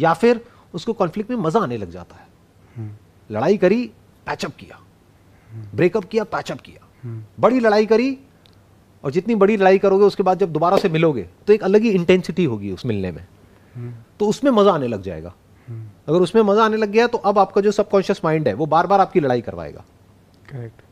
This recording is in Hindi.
या फिर उसको कॉन्फ्लिक्ट में मजा आने लग जाता है लड़ाई करी पैचअप किया ब्रेकअप किया पैचअप किया बड़ी लड़ाई करी और जितनी बड़ी लड़ाई करोगे उसके बाद जब दोबारा से मिलोगे तो एक अलग ही इंटेंसिटी होगी उस मिलने में तो उसमें मजा आने लग जाएगा अगर उसमें मजा आने लग गया तो अब आपका जो सबकॉन्शियस माइंड है वो बार बार आपकी लड़ाई करवाएगा करेक्ट